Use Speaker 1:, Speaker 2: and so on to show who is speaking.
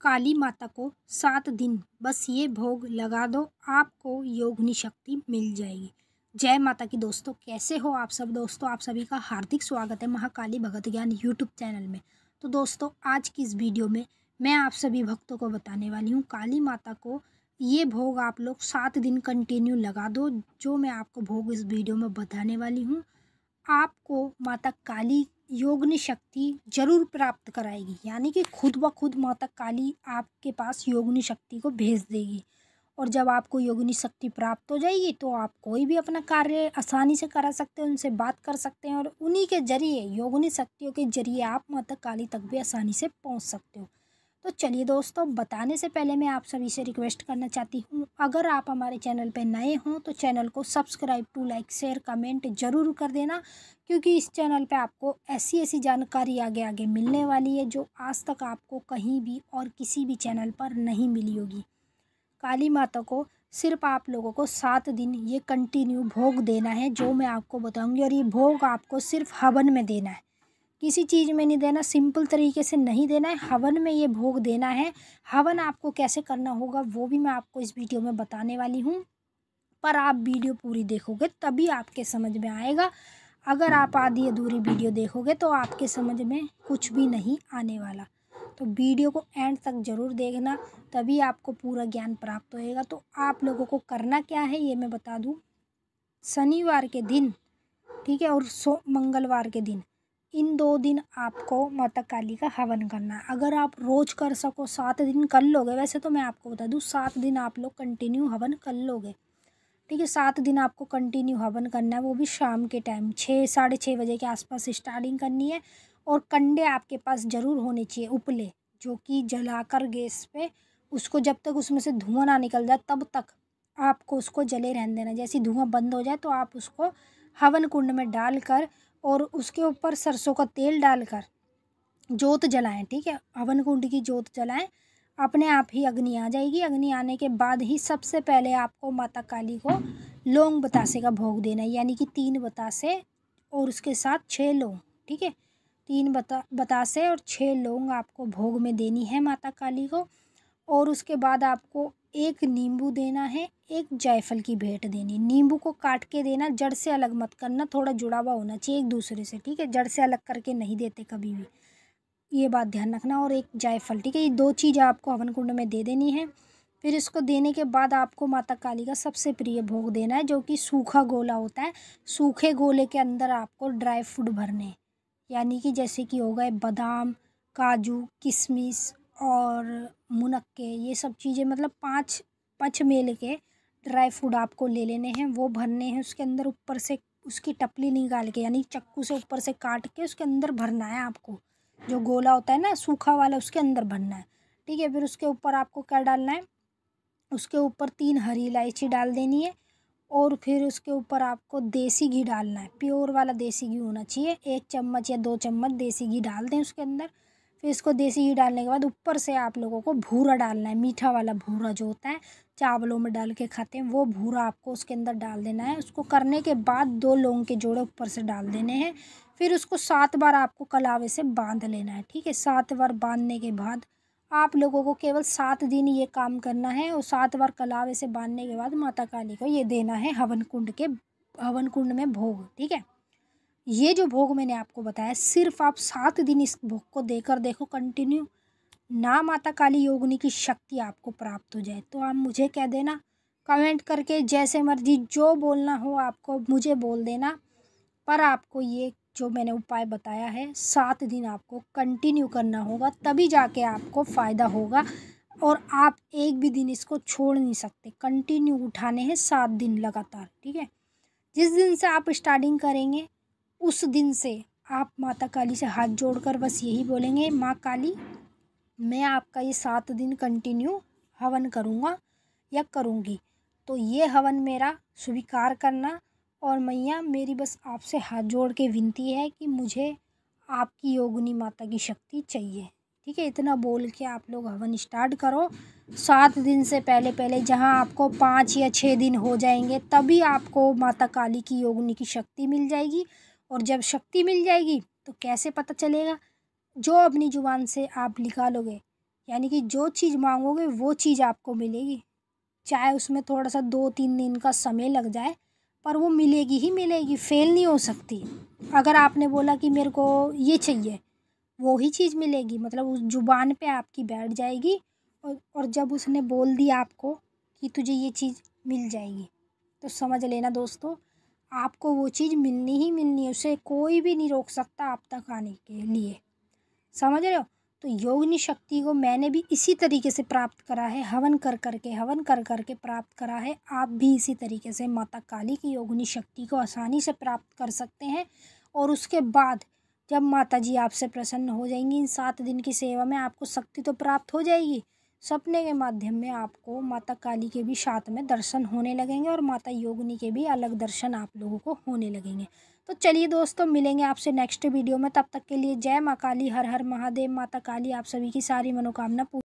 Speaker 1: काली माता को सात दिन बस ये भोग लगा दो आपको योगनी शक्ति मिल जाएगी जय माता की दोस्तों कैसे हो आप सब दोस्तों आप सभी का हार्दिक स्वागत है महाकाली भगत ज्ञान यूट्यूब चैनल में तो दोस्तों आज की इस वीडियो में मैं आप सभी भक्तों को बताने वाली हूँ काली माता को ये भोग आप लोग सात दिन कंटिन्यू लगा दो जो मैं आपको भोग इस वीडियो में बताने वाली हूँ आपको माता काली योगनी शक्ति जरूर प्राप्त कराएगी यानी कि खुद ब खुद माता काली आपके पास योगनी शक्ति को भेज देगी और जब आपको योगनी शक्ति प्राप्त हो जाएगी तो आप कोई भी अपना कार्य आसानी से करा सकते हैं उनसे बात कर सकते हैं और उन्हीं के जरिए योगनी शक्तियों के जरिए आप माता काली तक भी आसानी से पहुंच सकते हो तो चलिए दोस्तों बताने से पहले मैं आप सभी से रिक्वेस्ट करना चाहती हूँ अगर आप हमारे चैनल पर नए हों तो चैनल को subscribe to like share comment ज़रूर कर देना क्योंकि इस चैनल पे आपको ऐसी ऐसी जानकारी आगे आगे मिलने वाली है जो आज तक आपको कहीं भी और किसी भी चैनल पर नहीं मिली होगी काली माता को सिर्फ आप लोगों को सात दिन ये कंटिन्यू भोग देना है जो मैं आपको बताऊंगी और ये भोग आपको सिर्फ हवन में देना है किसी चीज़ में नहीं देना सिंपल तरीके से नहीं देना है हवन में ये भोग देना है हवन आपको कैसे करना होगा वो भी मैं आपको इस वीडियो में बताने वाली हूँ पर आप वीडियो पूरी देखोगे तभी आपके समझ में आएगा अगर आप आधी अधूरी वीडियो देखोगे तो आपके समझ में कुछ भी नहीं आने वाला तो वीडियो को एंड तक ज़रूर देखना तभी आपको पूरा ज्ञान प्राप्त होएगा तो आप लोगों को करना क्या है ये मैं बता दूँ शनिवार के दिन ठीक है और सो मंगलवार के दिन इन दो दिन आपको माता काली का हवन करना है अगर आप रोज कर सको सात दिन कर लोगे वैसे तो मैं आपको बता दूँ सात दिन आप लोग कंटिन्यू हवन कर लोगे ठीक है सात दिन आपको कंटिन्यू हवन करना है वो भी शाम के टाइम छः साढ़े छः बजे के आसपास स्टार्टिंग करनी है और कंडे आपके पास ज़रूर होने चाहिए उपले जो कि जलाकर गैस पे उसको जब तक उसमें से धुआं ना निकल जाए तब तक आपको उसको जले रहने देना जैसे धुआं बंद हो जाए तो आप उसको हवन कुंड में डालकर और उसके ऊपर सरसों का तेल डालकर जोत जलाएं ठीक है हवन कुंड की जोत जलाएं अपने आप ही अग्नि आ जाएगी अग्नि आने के बाद ही सबसे पहले आपको माता काली को लौंग बतासे का भोग देना है यानी कि तीन बतासे और उसके साथ छः लौंग ठीक है तीन बता बतासे और छः लौंग आपको भोग में देनी है माता काली को और उसके बाद आपको एक नींबू देना है एक जायफल की भेंट देनी नींबू को काट के देना जड़ से अलग मत करना थोड़ा जुड़ा हुआ होना चाहिए एक दूसरे से ठीक है जड़ से अलग करके नहीं देते कभी भी ये बात ध्यान रखना और एक जायफल ठीक है ये दो चीज़ आपको हवन कुंड में दे देनी है फिर इसको देने के बाद आपको माता काली का सबसे प्रिय भोग देना है जो कि सूखा गोला होता है सूखे गोले के अंदर आपको ड्राई फ्रूट भरने यानी कि जैसे कि हो गए बादाम काजू किशमिश और मुनक्के ये सब चीज़ें मतलब पाँच पच मेल के ड्राई फ्रूट आपको ले लेने हैं वो भरने हैं उसके अंदर ऊपर से उसकी टपली निकाल के यानी चक्कू से ऊपर से काट के उसके अंदर भरना है आपको जो गोला होता है ना सूखा वाला उसके अंदर भरना है ठीक है फिर उसके ऊपर आपको क्या डालना है उसके ऊपर तीन हरी इलायची डाल देनी है और फिर उसके ऊपर आपको देसी घी डालना है प्योर वाला देसी घी होना चाहिए एक चम्मच या दो चम्मच देसी घी डाल दें उसके अंदर फिर इसको देसी घी डालने के बाद ऊपर से आप लोगों को भूरा डालना है मीठा वाला भूरा जो होता है चावलों में डाल के खाते हैं वो भूरा आपको उसके अंदर डाल देना है उसको करने के बाद दो लौंग के जोड़े ऊपर से डाल देने हैं फिर उसको सात बार आपको कलावे से बांध लेना है ठीक है सात बार बांधने के बाद आप लोगों को केवल सात दिन ये काम करना है और सात बार कलावे से बांधने के बाद माता काली को ये देना है हवन कुंड के हवन कुंड में भोग ठीक है ये जो भोग मैंने आपको बताया सिर्फ आप सात दिन इस भोग को देकर देखो कंटिन्यू ना माता काली योगनी की शक्ति आपको प्राप्त हो जाए तो आप मुझे कह देना कमेंट करके जैसे मर्जी जो बोलना हो आपको मुझे बोल देना पर आपको ये जो मैंने उपाय बताया है सात दिन आपको कंटिन्यू करना होगा तभी जाके आपको फ़ायदा होगा और आप एक भी दिन इसको छोड़ नहीं सकते कंटिन्यू उठाने हैं सात दिन लगातार ठीक है जिस दिन से आप स्टार्टिंग करेंगे उस दिन से आप माता काली से हाथ जोड़कर बस यही बोलेंगे माँ काली मैं आपका ये सात दिन कंटिन्यू हवन करूँगा या करूँगी तो ये हवन मेरा स्वीकार करना और मैया मेरी बस आपसे हाथ जोड़ के विनती है कि मुझे आपकी योगिनी माता की शक्ति चाहिए ठीक है इतना बोल के आप लोग हवन स्टार्ट करो सात दिन से पहले पहले जहाँ आपको पाँच या छः दिन हो जाएंगे तभी आपको माता काली की योगिनी की शक्ति मिल जाएगी और जब शक्ति मिल जाएगी तो कैसे पता चलेगा जो अपनी ज़ुबान से आप निकालोगे यानी कि जो चीज़ मांगोगे वो चीज़ आपको मिलेगी चाहे उसमें थोड़ा सा दो तीन दिन का समय लग जाए पर वो मिलेगी ही मिलेगी फेल नहीं हो सकती अगर आपने बोला कि मेरे को ये चाहिए वो ही चीज़ मिलेगी मतलब उस जुबान पे आपकी बैठ जाएगी और और जब उसने बोल दिया आपको कि तुझे ये चीज़ मिल जाएगी तो समझ लेना दोस्तों आपको वो चीज़ मिलनी ही मिलनी है उसे कोई भी नहीं रोक सकता आप तक आने के लिए समझ रहे हो तो योगनी शक्ति को मैंने भी इसी तरीके से प्राप्त करा है हवन कर करके हवन कर करके प्राप्त करा है आप भी इसी तरीके से माता काली की योगनी शक्ति को आसानी से प्राप्त कर सकते हैं और उसके बाद जब माता जी आपसे प्रसन्न हो जाएंगी इन सात दिन की सेवा में आपको शक्ति तो प्राप्त हो जाएगी सपने के माध्यम में आपको माता काली के भी साथ में दर्शन होने लगेंगे और माता योगिनी के भी अलग दर्शन आप लोगों को होने लगेंगे तो चलिए दोस्तों मिलेंगे आपसे नेक्स्ट वीडियो में तब तक के लिए जय माँ काली हर हर महादेव माता काली आप सभी की सारी मनोकामना